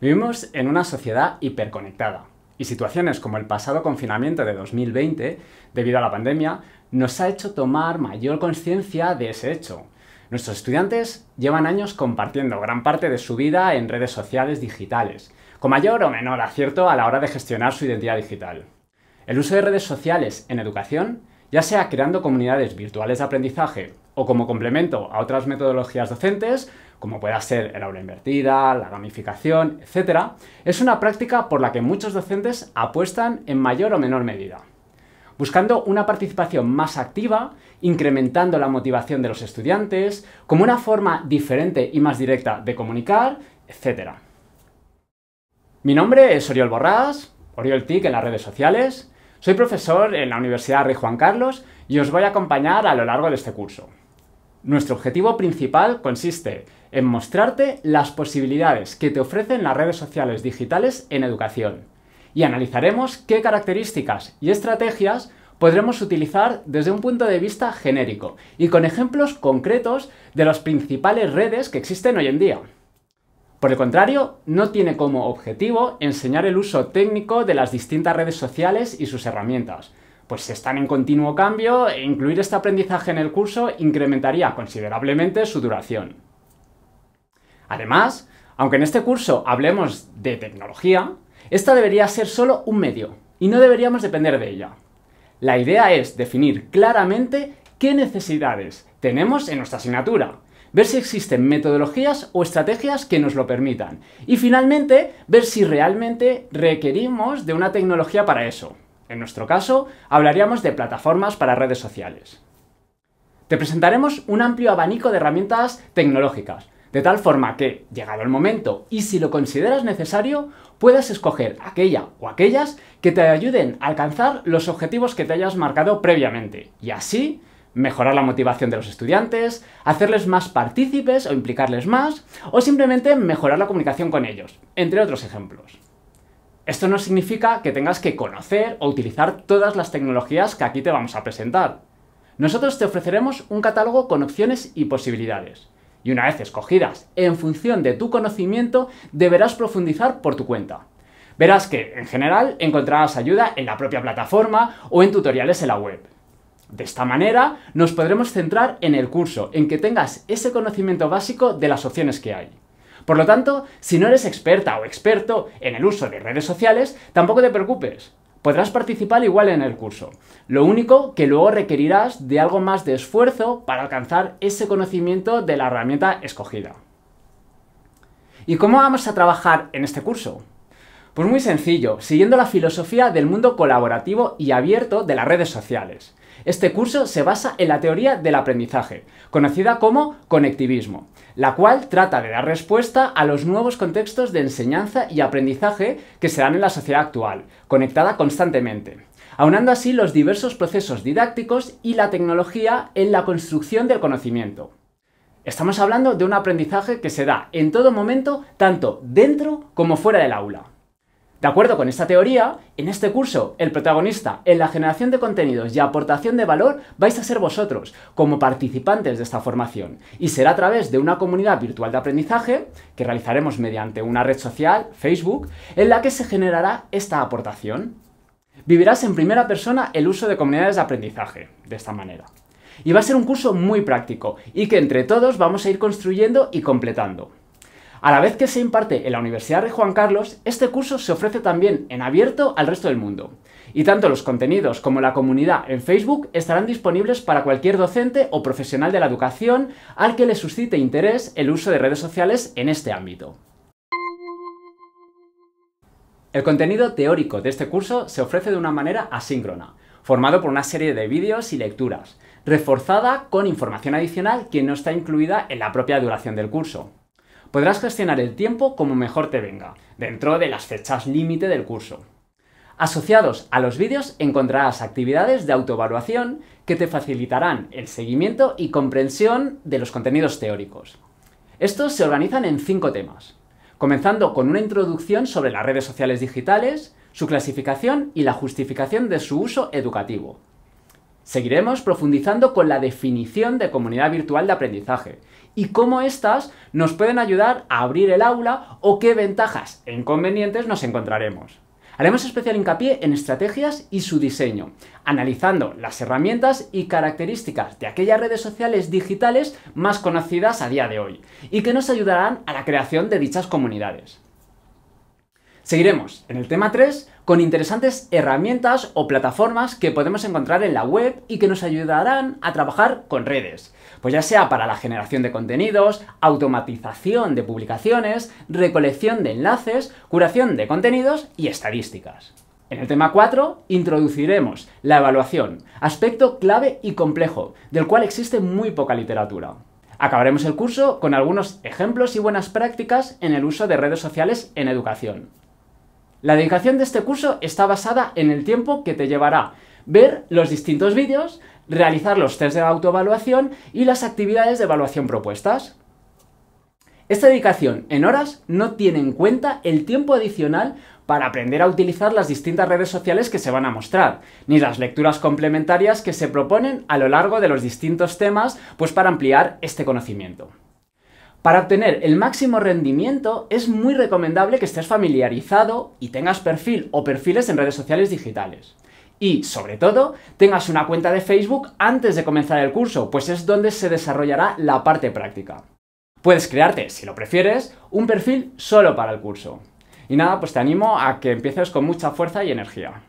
Vivimos en una sociedad hiperconectada y situaciones como el pasado confinamiento de 2020, debido a la pandemia, nos ha hecho tomar mayor conciencia de ese hecho. Nuestros estudiantes llevan años compartiendo gran parte de su vida en redes sociales digitales, con mayor o menor acierto a la hora de gestionar su identidad digital. El uso de redes sociales en educación, ya sea creando comunidades virtuales de aprendizaje o como complemento a otras metodologías docentes, como pueda ser el aula invertida, la gamificación, etc., es una práctica por la que muchos docentes apuestan en mayor o menor medida buscando una participación más activa, incrementando la motivación de los estudiantes, como una forma diferente y más directa de comunicar, etc. Mi nombre es Oriol Borrás, Oriol TIC en las redes sociales, soy profesor en la Universidad Rey Juan Carlos y os voy a acompañar a lo largo de este curso. Nuestro objetivo principal consiste en mostrarte las posibilidades que te ofrecen las redes sociales digitales en educación y analizaremos qué características y estrategias podremos utilizar desde un punto de vista genérico y con ejemplos concretos de las principales redes que existen hoy en día. Por el contrario, no tiene como objetivo enseñar el uso técnico de las distintas redes sociales y sus herramientas, pues están en continuo cambio incluir este aprendizaje en el curso incrementaría considerablemente su duración. Además, aunque en este curso hablemos de tecnología, esta debería ser solo un medio y no deberíamos depender de ella. La idea es definir claramente qué necesidades tenemos en nuestra asignatura, ver si existen metodologías o estrategias que nos lo permitan y finalmente ver si realmente requerimos de una tecnología para eso. En nuestro caso, hablaríamos de plataformas para redes sociales. Te presentaremos un amplio abanico de herramientas tecnológicas, de tal forma que, llegado el momento y si lo consideras necesario, puedas escoger aquella o aquellas que te ayuden a alcanzar los objetivos que te hayas marcado previamente y así mejorar la motivación de los estudiantes, hacerles más partícipes o implicarles más, o simplemente mejorar la comunicación con ellos, entre otros ejemplos. Esto no significa que tengas que conocer o utilizar todas las tecnologías que aquí te vamos a presentar. Nosotros te ofreceremos un catálogo con opciones y posibilidades. Y una vez escogidas, en función de tu conocimiento, deberás profundizar por tu cuenta. Verás que, en general, encontrarás ayuda en la propia plataforma o en tutoriales en la web. De esta manera, nos podremos centrar en el curso, en que tengas ese conocimiento básico de las opciones que hay. Por lo tanto, si no eres experta o experto en el uso de redes sociales, tampoco te preocupes. Podrás participar igual en el curso. Lo único que luego requerirás de algo más de esfuerzo para alcanzar ese conocimiento de la herramienta escogida. ¿Y cómo vamos a trabajar en este curso? Pues muy sencillo, siguiendo la filosofía del mundo colaborativo y abierto de las redes sociales. Este curso se basa en la teoría del aprendizaje, conocida como conectivismo, la cual trata de dar respuesta a los nuevos contextos de enseñanza y aprendizaje que se dan en la sociedad actual, conectada constantemente aunando así los diversos procesos didácticos y la tecnología en la construcción del conocimiento. Estamos hablando de un aprendizaje que se da en todo momento, tanto dentro como fuera del aula. De acuerdo con esta teoría, en este curso, el protagonista en la generación de contenidos y aportación de valor vais a ser vosotros, como participantes de esta formación, y será a través de una comunidad virtual de aprendizaje, que realizaremos mediante una red social, Facebook, en la que se generará esta aportación. Vivirás en primera persona el uso de comunidades de aprendizaje, de esta manera. Y va a ser un curso muy práctico, y que entre todos vamos a ir construyendo y completando. A la vez que se imparte en la Universidad de Juan Carlos, este curso se ofrece también en abierto al resto del mundo. Y tanto los contenidos como la comunidad en Facebook estarán disponibles para cualquier docente o profesional de la educación al que le suscite interés el uso de redes sociales en este ámbito. El contenido teórico de este curso se ofrece de una manera asíncrona, formado por una serie de vídeos y lecturas, reforzada con información adicional que no está incluida en la propia duración del curso podrás gestionar el tiempo como mejor te venga, dentro de las fechas límite del curso. Asociados a los vídeos encontrarás actividades de autoevaluación que te facilitarán el seguimiento y comprensión de los contenidos teóricos. Estos se organizan en cinco temas, comenzando con una introducción sobre las redes sociales digitales, su clasificación y la justificación de su uso educativo. Seguiremos profundizando con la definición de comunidad virtual de aprendizaje y cómo estas nos pueden ayudar a abrir el aula o qué ventajas e inconvenientes nos encontraremos. Haremos especial hincapié en estrategias y su diseño, analizando las herramientas y características de aquellas redes sociales digitales más conocidas a día de hoy y que nos ayudarán a la creación de dichas comunidades. Seguiremos en el tema 3 con interesantes herramientas o plataformas que podemos encontrar en la web y que nos ayudarán a trabajar con redes, pues ya sea para la generación de contenidos, automatización de publicaciones, recolección de enlaces, curación de contenidos y estadísticas. En el tema 4 introduciremos la evaluación, aspecto clave y complejo, del cual existe muy poca literatura. Acabaremos el curso con algunos ejemplos y buenas prácticas en el uso de redes sociales en educación. La dedicación de este curso está basada en el tiempo que te llevará ver los distintos vídeos, realizar los test de autoevaluación y las actividades de evaluación propuestas. Esta dedicación en horas no tiene en cuenta el tiempo adicional para aprender a utilizar las distintas redes sociales que se van a mostrar, ni las lecturas complementarias que se proponen a lo largo de los distintos temas, pues para ampliar este conocimiento. Para obtener el máximo rendimiento es muy recomendable que estés familiarizado y tengas perfil o perfiles en redes sociales digitales. Y, sobre todo, tengas una cuenta de Facebook antes de comenzar el curso, pues es donde se desarrollará la parte práctica. Puedes crearte, si lo prefieres, un perfil solo para el curso. Y nada, pues te animo a que empieces con mucha fuerza y energía.